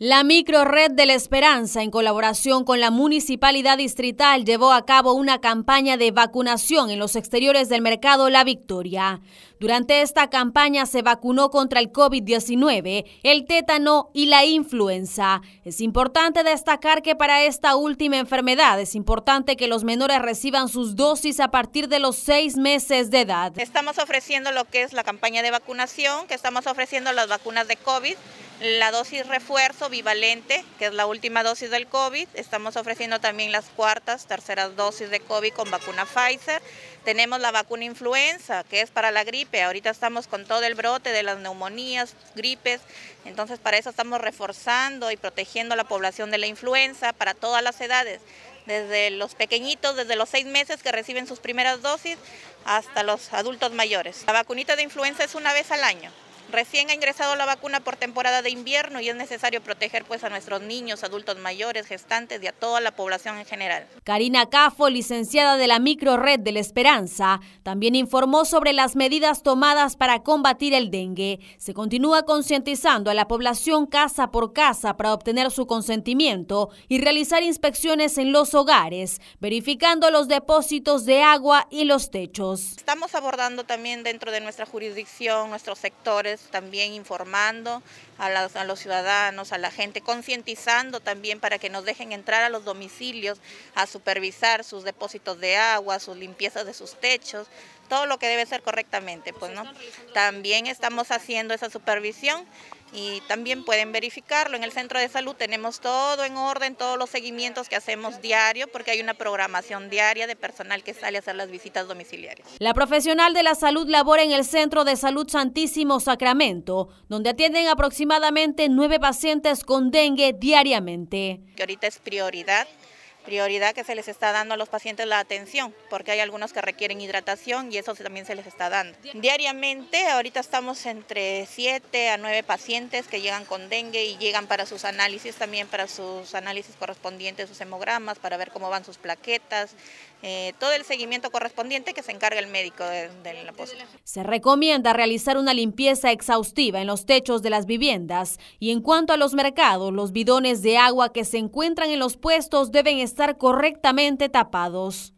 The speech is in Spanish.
La microred de la Esperanza, en colaboración con la Municipalidad Distrital, llevó a cabo una campaña de vacunación en los exteriores del mercado La Victoria. Durante esta campaña se vacunó contra el COVID-19, el tétano y la influenza. Es importante destacar que para esta última enfermedad es importante que los menores reciban sus dosis a partir de los seis meses de edad. Estamos ofreciendo lo que es la campaña de vacunación, que estamos ofreciendo las vacunas de COVID la dosis refuerzo bivalente, que es la última dosis del COVID. Estamos ofreciendo también las cuartas, terceras dosis de COVID con vacuna Pfizer. Tenemos la vacuna influenza, que es para la gripe. Ahorita estamos con todo el brote de las neumonías, gripes. Entonces, para eso estamos reforzando y protegiendo a la población de la influenza para todas las edades. Desde los pequeñitos, desde los seis meses que reciben sus primeras dosis, hasta los adultos mayores. La vacunita de influenza es una vez al año. Recién ha ingresado la vacuna por temporada de invierno y es necesario proteger pues a nuestros niños, adultos mayores, gestantes y a toda la población en general. Karina Cafo, licenciada de la microred de la Esperanza, también informó sobre las medidas tomadas para combatir el dengue. Se continúa concientizando a la población casa por casa para obtener su consentimiento y realizar inspecciones en los hogares, verificando los depósitos de agua y los techos. Estamos abordando también dentro de nuestra jurisdicción, nuestros sectores también informando a, los ciudadanos, a la gente, concientizando también para que nos dejen entrar a los domicilios a supervisar sus depósitos de agua, sus limpiezas de sus techos, todo lo que debe ser correctamente. Pues, pues ¿no? También estamos haciendo esa supervisión y también pueden verificarlo. En el centro de salud tenemos todo en orden, todos los seguimientos que hacemos diario, porque hay una programación diaria de personal que sale a hacer las visitas domiciliarias. La profesional de la salud labora en el Centro de Salud Santísimo Sacramento, donde atienden aproximadamente nueve pacientes con dengue diariamente. Que ahorita es prioridad prioridad que se les está dando a los pacientes la atención, porque hay algunos que requieren hidratación y eso también se les está dando. Diariamente, ahorita estamos entre siete a 9 pacientes que llegan con dengue y llegan para sus análisis también, para sus análisis correspondientes, sus hemogramas, para ver cómo van sus plaquetas, eh, todo el seguimiento correspondiente que se encarga el médico de, la Se recomienda realizar una limpieza exhaustiva en los techos de las viviendas y en cuanto a los mercados, los bidones de agua que se encuentran en los puestos deben estar estar correctamente tapados.